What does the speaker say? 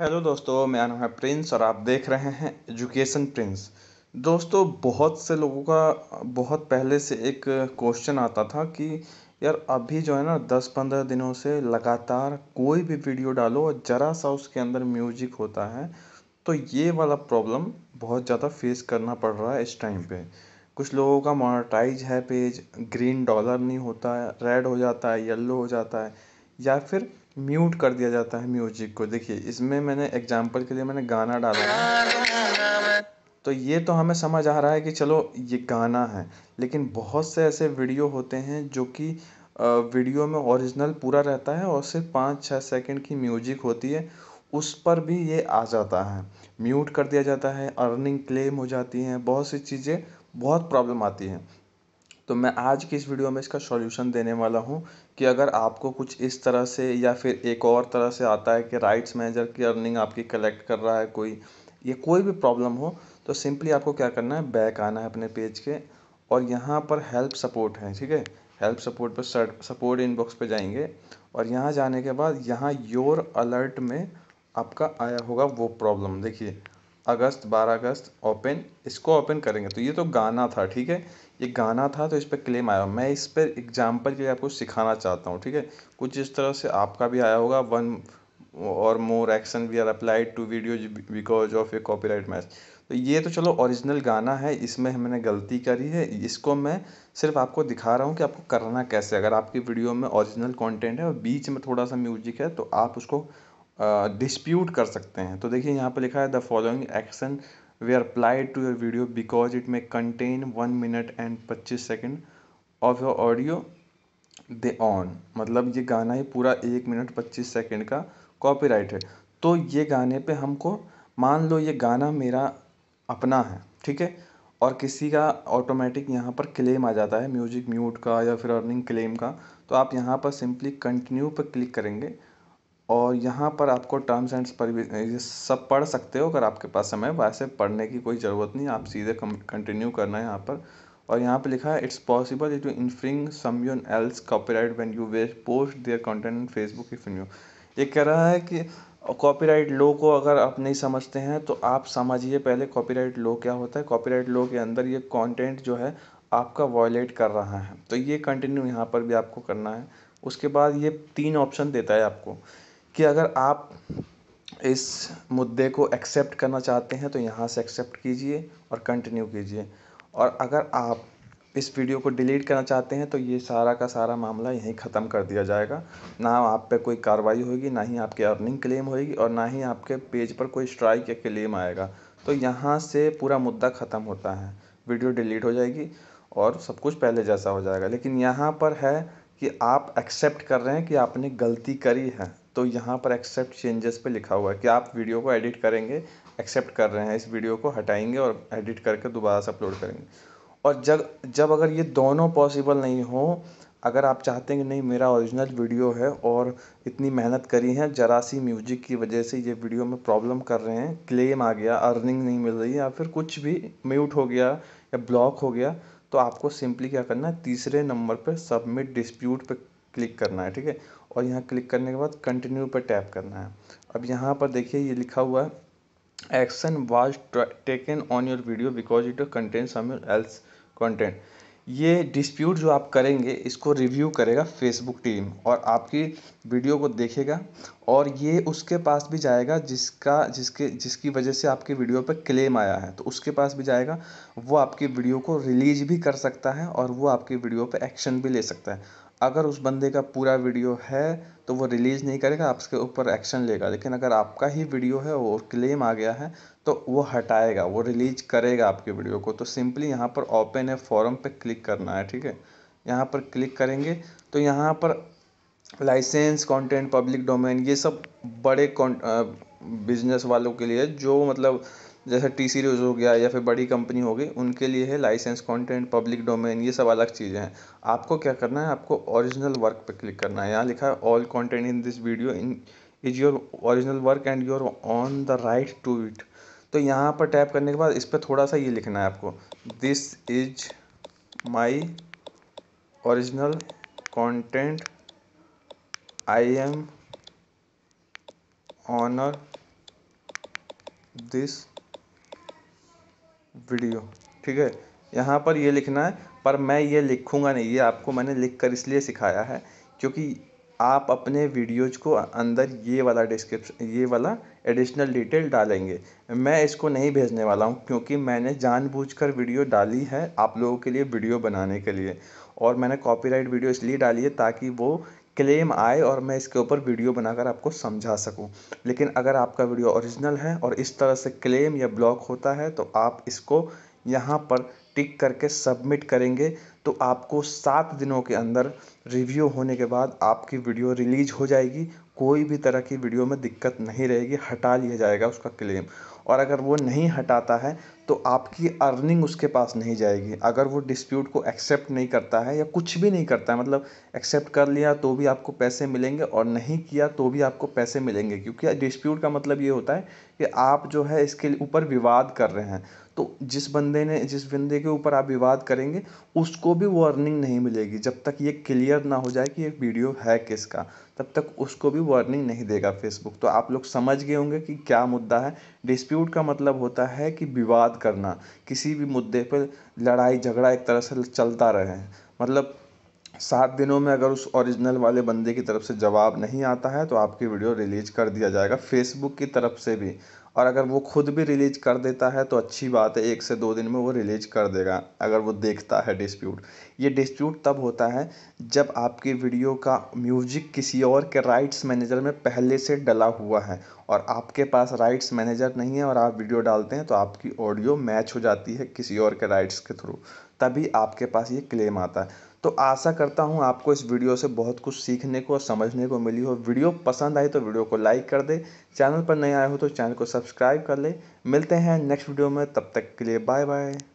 hello दोस्तों मेरा नाम है प्रिंस और आप देख रहे हैं एजुकेशन प्रिंस दोस्तों बहुत से लोगों का बहुत पहले से एक क्वेश्चन आता था कि यार अभी जो है ना दस पंद्रह दिनों से लगातार कोई भी वीडियो डालो और ज़रा सा उसके अंदर म्यूजिक होता है तो ये वाला प्रॉब्लम बहुत ज़्यादा फेस करना पड़ रहा है इस टाइम पे कुछ लोगों का मोनेटाइज है पेज ग्रीन डॉलर नहीं होता है रेड हो जाता है येलो हो जाता है या फिर म्यूट कर दिया जाता है म्यूजिक को देखिए इसमें मैंने एग्जाम्पल के लिए मैंने गाना डाला है तो ये तो हमें समझ आ रहा है कि चलो ये गाना है लेकिन बहुत से ऐसे वीडियो होते हैं जो कि वीडियो में ओरिजिनल पूरा रहता है और सिर्फ पाँच छः सेकंड की म्यूजिक होती है उस पर भी ये आ जाता है म्यूट कर दिया जाता है अर्निंग क्लेम हो जाती हैं बहुत सी चीज़ें बहुत प्रॉब्लम आती हैं तो मैं आज की इस वीडियो में इसका सॉल्यूशन देने वाला हूँ कि अगर आपको कुछ इस तरह से या फिर एक और तरह से आता है कि राइट्स मैनेजर की अर्निंग आपकी कलेक्ट कर रहा है कोई ये कोई भी प्रॉब्लम हो तो सिंपली आपको क्या करना है बैक आना है अपने पेज के और यहाँ पर हेल्प सपोर्ट है ठीक है हेल्प सपोर्ट पर सपोर्ट इनबॉक्स पर जाएंगे और यहाँ जाने के बाद यहाँ योर अलर्ट में आपका आया होगा वो प्रॉब्लम देखिए अगस्त बारह अगस्त ओपन इसको ओपन करेंगे तो ये तो गाना था ठीक है ये गाना था तो इस पर क्लेम आया मैं इस पर एग्जाम्पल के लिए आपको सिखाना चाहता हूँ ठीक है कुछ इस तरह से आपका भी आया होगा one or more action we are applied to video because of a right match तो ये तो चलो ओरिजिनल गाना है इसमें मैंने गलती करी है इसको मैं सिर्फ आपको दिखा रहा हूँ कि आपको करना कैसे अगर आपकी वीडियो में ओरिजिनल कंटेंट है और बीच में थोड़ा सा म्यूजिक है तो आप उसको डिस्प्यूट कर सकते हैं तो देखिए यहाँ पर लिखा है the following action we applied to your video because it may contain one minute and पच्चीस second of your audio they own मतलब ये गाना ही पूरा एक मिनट पच्चीस सेकेंड का कॉपीराइट है तो ये गाने पे हमको मान लो ये गाना मेरा अपना है ठीक है और किसी का ऑटोमेटिक यहाँ पर क्लेम आ जाता है म्यूजिक म्यूट का या फिर अर्निंग क्लेम का तो आप यहाँ पर सिंपली कंटिन्यू पर क्लिक करेंगे और यहाँ पर आपको टर्म्स एंड ये सब पढ़ सकते हो अगर आपके पास समय वैसे पढ़ने की कोई ज़रूरत नहीं आप सीधे कंटिन्यू करना है यहाँ पर और यहाँ पे लिखा है इट्स पॉसिबल इट इनफ्रिंग यून else copyright when you way post their content in Facebook if you ये कह रहा है कि कॉपीराइट लो को अगर आप नहीं समझते हैं तो आप समझिए पहले कॉपीराइट लो क्या होता है कॉपीराइट लो के अंदर ये कंटेंट जो है आपका वॉयलेट कर रहा है तो ये कंटिन्यू यहाँ पर भी आपको करना है उसके बाद ये तीन ऑप्शन देता है आपको कि अगर आप इस मुद्दे को एक्सेप्ट करना चाहते हैं तो यहाँ से एक्सेप्ट कीजिए और कंटिन्यू कीजिए और अगर आप इस वीडियो को डिलीट करना चाहते हैं तो ये सारा का सारा मामला यहीं ख़त्म कर दिया जाएगा ना आप पे कोई कार्रवाई होगी ना ही आपकी अर्निंग क्लेम होगी और ना ही आपके पेज पर कोई स्ट्राइक या क्लेम आएगा तो यहाँ से पूरा मुद्दा ख़त्म होता है वीडियो डिलीट हो जाएगी और सब कुछ पहले जैसा हो जाएगा लेकिन यहाँ पर है कि आप एक्सेप्ट कर रहे हैं कि आपने गलती करी है तो यहाँ पर एक्सेप्ट चेंजेस पे लिखा हुआ है कि आप वीडियो को एडिट करेंगे एक्सेप्ट कर रहे हैं इस वीडियो को हटाएंगे और एडिट करके दोबारा से अपलोड करेंगे और जब जब अगर ये दोनों पॉसिबल नहीं हो अगर आप चाहते हैं कि नहीं मेरा ओरिजिनल वीडियो है और इतनी मेहनत करी है जरा सी म्यूजिक की वजह से ये वीडियो में प्रॉब्लम कर रहे हैं क्लेम आ गया अर्निंग नहीं मिल रही या फिर कुछ भी म्यूट हो गया या ब्लॉक हो गया तो आपको सिंपली क्या करना है तीसरे नंबर पर सबमिट डिस्प्यूट पर क्लिक करना है ठीक है और यहाँ क्लिक करने के बाद कंटिन्यू पर टैप करना है अब यहाँ पर देखिए ये लिखा हुआ है action was taken on your video because it content some else content ये डिस्प्यूट जो आप करेंगे इसको रिव्यू करेगा फेसबुक टीम और आपकी वीडियो को देखेगा और ये उसके पास भी जाएगा जिसका जिसके जिसकी वजह से आपकी वीडियो पर क्लेम आया है तो उसके पास भी जाएगा वो आपकी वीडियो को रिलीज भी कर सकता है और वो आपकी वीडियो पर एक्शन भी ले सकता है अगर उस बंदे का पूरा वीडियो है तो वो रिलीज़ नहीं करेगा आपके ऊपर एक्शन लेगा लेकिन अगर आपका ही वीडियो है और क्लेम आ गया है तो वो हटाएगा वो रिलीज करेगा आपके वीडियो को तो सिंपली यहाँ पर ओपन है फॉरम पे क्लिक करना है ठीक है यहाँ पर क्लिक करेंगे तो यहाँ पर लाइसेंस कंटेंट पब्लिक डोमेन ये सब बड़े बिजनेस वालों के लिए जो मतलब जैसे टी सीरीज़ हो गया या फिर बड़ी कंपनी हो गई उनके लिए है लाइसेंस कंटेंट पब्लिक डोमेन ये सब अलग चीज़ें हैं आपको क्या करना है आपको ओरिजिनल वर्क पे क्लिक करना है यहाँ लिखा है all content in this video in is your original work and your own the right to it तो यहाँ पर टैप करने के बाद इस पर थोड़ा सा ये लिखना है आपको this is my original content I am owner this video ठीक है यहाँ पर ये लिखना है पर मैं ये लिखूँगा नहीं ये आपको मैंने लिख कर इसलिए सिखाया है क्योंकि आप अपने वीडियोज को अंदर ये वाला डिस्क्रिप्शन ये वाला एडिशनल डिटेल डालेंगे मैं इसको नहीं भेजने वाला हूँ क्योंकि मैंने जानबूझकर वीडियो डाली है आप लोगों के लिए वीडियो बनाने के लिए और मैंने कॉपीराइट वीडियो इसलिए डाली है ताकि वो क्लेम आए और मैं इसके ऊपर वीडियो बनाकर आपको समझा सकूँ लेकिन अगर आपका वीडियो ओरिजिनल है और इस तरह से क्लेम या ब्लॉक होता है तो आप इसको यहाँ पर टिक करके सबमिट करेंगे तो आपको सात दिनों के अंदर रिव्यू होने के बाद आपकी वीडियो रिलीज हो जाएगी कोई भी तरह की वीडियो में दिक्कत नहीं रहेगी हटा लिया जाएगा उसका क्लेम और अगर वो नहीं हटाता है तो आपकी अर्निंग उसके पास नहीं जाएगी अगर वो डिस्प्यूट को एक्सेप्ट नहीं करता है या कुछ भी नहीं करता है मतलब एक्सेप्ट कर लिया तो भी आपको पैसे मिलेंगे और नहीं किया तो भी आपको पैसे मिलेंगे क्योंकि डिस्प्यूट का मतलब ये होता है कि आप जो है इसके ऊपर विवाद कर रहे हैं तो जिस बंदे ने जिस बंदे के ऊपर आप विवाद करेंगे उसको भी वो अर्निंग नहीं मिलेगी जब तक ये क्लियर ना हो जाए कि ये वीडियो है किसका तब तक उसको भी वो अर्निंग नहीं देगा फेसबुक तो आप लोग समझ गए होंगे कि क्या मुद्दा है डिस्प्यूट का मतलब होता है कि विवाद बात करना किसी भी मुद्दे पर लड़ाई झगड़ा एक तरह से चलता रहे मतलब सात दिनों में अगर उस ओरिजिनल वाले बंदे की तरफ से जवाब नहीं आता है तो आपकी वीडियो रिलीज़ कर दिया जाएगा फेसबुक की तरफ से भी और अगर वो खुद भी रिलीज कर देता है तो अच्छी बात है एक से दो दिन में वो रिलीज कर देगा अगर वो देखता है डिस्प्यूट ये डिस्प्यूट तब होता है जब आपकी वीडियो का म्यूजिक किसी और के राइट्स मैनेजर में पहले से डला हुआ है और आपके पास राइट्स मैनेजर नहीं है और आप वीडियो डालते हैं तो आपकी ऑडियो मैच हो जाती है किसी और के राइट्स के थ्रू तभी आपके पास ये क्लेम आता है तो आशा करता हूँ आपको इस वीडियो से बहुत कुछ सीखने को और समझने को मिली हो वीडियो पसंद आई तो वीडियो को लाइक कर दे चैनल पर नए आए हो तो चैनल को सब्सक्राइब कर ले मिलते हैं नेक्स्ट वीडियो में तब तक के लिए बाय बाय